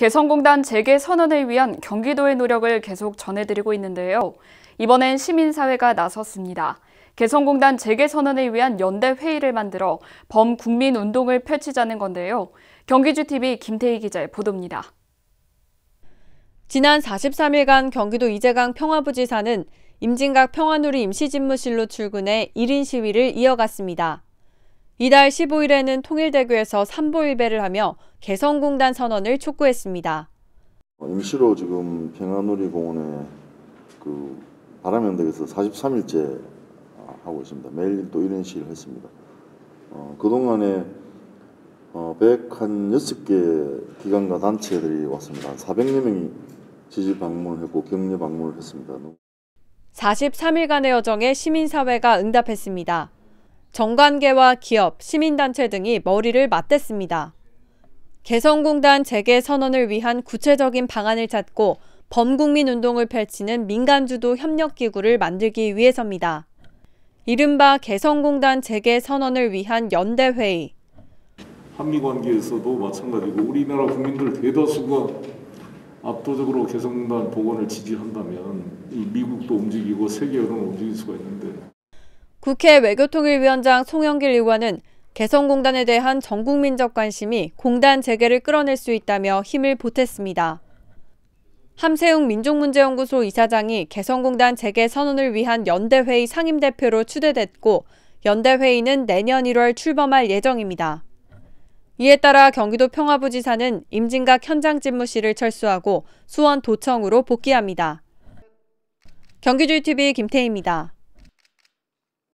개성공단 재개 선언을 위한 경기도의 노력을 계속 전해드리고 있는데요. 이번엔 시민사회가 나섰습니다. 개성공단 재개 선언을 위한 연대 회의를 만들어 범국민운동을 펼치자는 건데요. 경기주TV 김태희 기자의 보도입니다. 지난 43일간 경기도 이재강 평화부지사는 임진각 평화누리 임시집무실로 출근해 1인 시위를 이어갔습니다. 이달 15일에는 통일대교에서 삼보일배를 하며 개성공단 선언을 촉구했습니다. 어, 임시로 지금 평화놀이공원에 그 바람연덕에서 43일째 아, 하고 있습니다. 매일 또 이런 시를 했습니다. 어, 그동안에 어, 106개 기관과 단체들이 왔습니다. 400여 명이 지지 방문했고 격려 방문을 했습니다. 43일간의 여정에 시민사회가 응답했습니다. 정관계와 기업, 시민단체 등이 머리를 맞댔습니다. 개성공단 재개 선언을 위한 구체적인 방안을 찾고 범국민 운동을 펼치는 민간주도 협력기구를 만들기 위해서입니다. 이른바 개성공단 재개 선언을 위한 연대회의. 한미 관계에서도 마찬가지고 우리나라 국민들 대다수가 압도적으로 개성공단 복원을 지지한다면 이 미국도 움직이고 세계여론 움직일 수가 있는데 국회 외교통일위원장 송영길 의원은 개성공단에 대한 전국민적 관심이 공단 재개를 끌어낼 수 있다며 힘을 보탰습니다. 함세웅 민족문제연구소 이사장이 개성공단 재개 선언을 위한 연대회의 상임대표로 추대됐고 연대회의는 내년 1월 출범할 예정입니다. 이에 따라 경기도 평화부지사는 임진각 현장 집무실을 철수하고 수원 도청으로 복귀합니다. 경기주TV 김태희입니다.